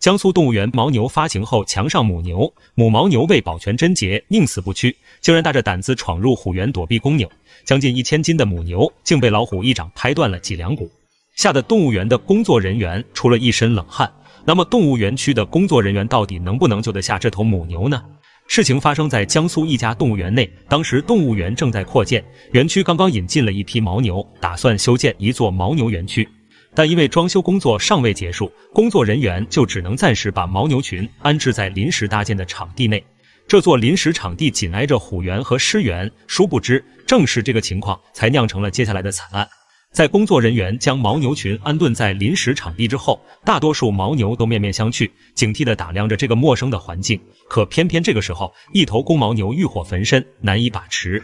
江苏动物园牦牛发情后强上母牛，母牦牛为保全贞洁宁死不屈，竟然大着胆子闯入虎园躲避公牛。将近一千斤的母牛竟被老虎一掌拍断了脊梁骨，吓得动物园的工作人员出了一身冷汗。那么，动物园区的工作人员到底能不能救得下这头母牛呢？事情发生在江苏一家动物园内，当时动物园正在扩建，园区刚刚引进了一批牦牛，打算修建一座牦牛园区。但因为装修工作尚未结束，工作人员就只能暂时把牦牛群安置在临时搭建的场地内。这座临时场地紧挨着虎园和狮园，殊不知正是这个情况才酿成了接下来的惨案。在工作人员将牦牛群安顿在临时场地之后，大多数牦牛都面面相觑，警惕地打量着这个陌生的环境。可偏偏这个时候，一头公牦牛欲火焚身，难以把持。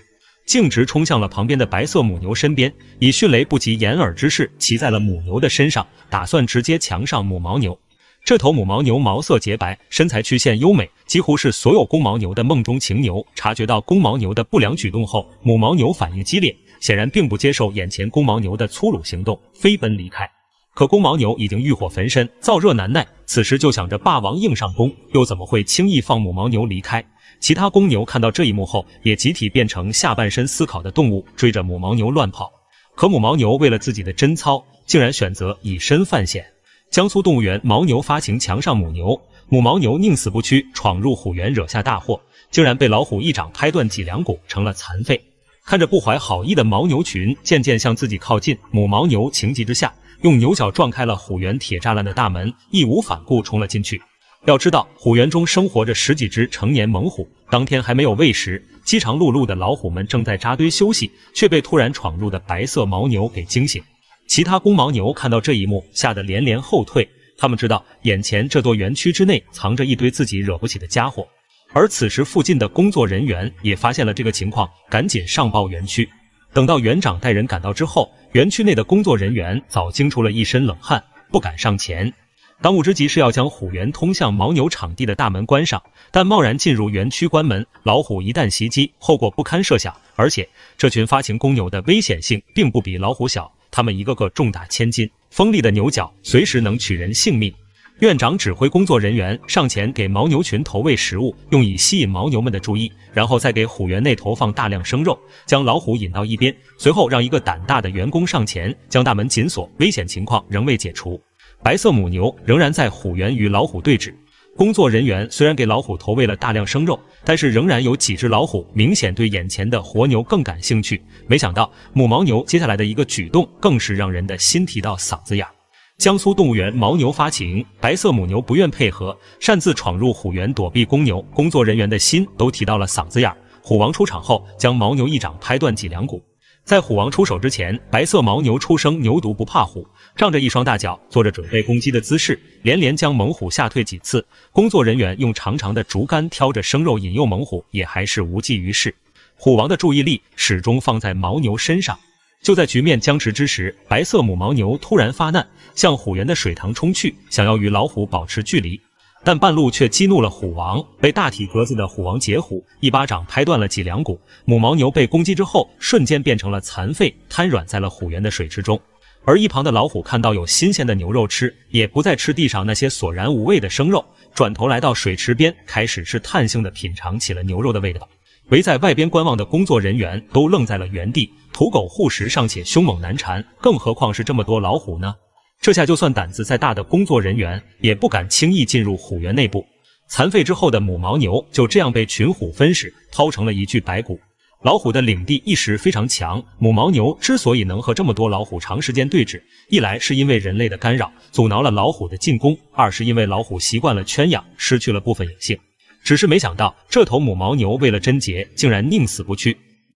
径直冲向了旁边的白色母牛身边，以迅雷不及掩耳之势骑在了母牛的身上，打算直接强上母牦牛。这头母牦牛毛色洁白，身材曲线优美，几乎是所有公牦牛的梦中情牛。察觉到公牦牛的不良举动后，母牦牛反应激烈，显然并不接受眼前公牦牛的粗鲁行动，飞奔离开。可公牦牛已经欲火焚身，燥热难耐，此时就想着霸王硬上弓，又怎么会轻易放母牦牛离开？其他公牛看到这一幕后，也集体变成下半身思考的动物，追着母牦牛乱跑。可母牦牛为了自己的贞操，竟然选择以身犯险。江苏动物园牦牛发情强上母牛，母牦牛宁死不屈，闯入虎园惹下大祸，竟然被老虎一掌拍断脊梁骨，成了残废。看着不怀好意的牦牛群渐渐向自己靠近，母牦牛情急之下，用牛角撞开了虎园铁栅栏的大门，义无反顾冲了进去。要知道，虎园中生活着十几只成年猛虎。当天还没有喂食，饥肠辘辘的老虎们正在扎堆休息，却被突然闯入的白色牦牛给惊醒。其他公牦牛看到这一幕，吓得连连后退。他们知道，眼前这座园区之内藏着一堆自己惹不起的家伙。而此时，附近的工作人员也发现了这个情况，赶紧上报园区。等到园长带人赶到之后，园区内的工作人员早惊出了一身冷汗，不敢上前。当务之急是要将虎园通向牦牛场地的大门关上，但贸然进入园区关门，老虎一旦袭击，后果不堪设想。而且，这群发情公牛的危险性并不比老虎小，它们一个个重达千斤，锋利的牛角随时能取人性命。院长指挥工作人员上前给牦牛群投喂食物，用以吸引牦牛们的注意，然后再给虎园内投放大量生肉，将老虎引到一边，随后让一个胆大的员工上前将大门紧锁。危险情况仍未解除。白色母牛仍然在虎园与老虎对峙。工作人员虽然给老虎投喂了大量生肉，但是仍然有几只老虎明显对眼前的活牛更感兴趣。没想到，母牦牛接下来的一个举动更是让人的心提到嗓子眼。江苏动物园牦牛发情，白色母牛不愿配合，擅自闯入虎园躲避公牛，工作人员的心都提到了嗓子眼。虎王出场后，将牦牛一掌拍断脊梁骨。在虎王出手之前，白色牦牛出生牛犊不怕虎，仗着一双大脚，做着准备攻击的姿势，连连将猛虎吓退几次。工作人员用长长的竹竿挑着生肉引诱猛虎，也还是无济于事。虎王的注意力始终放在牦牛身上。就在局面僵持之时，白色母牦牛突然发难，向虎园的水塘冲去，想要与老虎保持距离。但半路却激怒了虎王，被大体格子的虎王截虎一巴掌拍断了脊梁骨。母牦牛被攻击之后，瞬间变成了残废，瘫软在了虎园的水池中。而一旁的老虎看到有新鲜的牛肉吃，也不再吃地上那些索然无味的生肉，转头来到水池边，开始试探性的品尝起了牛肉的味道。围在外边观望的工作人员都愣在了原地。土狗护食尚且凶猛难缠，更何况是这么多老虎呢？这下，就算胆子再大的工作人员也不敢轻易进入虎园内部。残废之后的母牦牛就这样被群虎分食，掏成了一具白骨。老虎的领地意识非常强，母牦牛之所以能和这么多老虎长时间对峙，一来是因为人类的干扰阻挠了老虎的进攻，二是因为老虎习惯了圈养，失去了部分野性。只是没想到，这头母牦牛为了贞洁，竟然宁死不屈。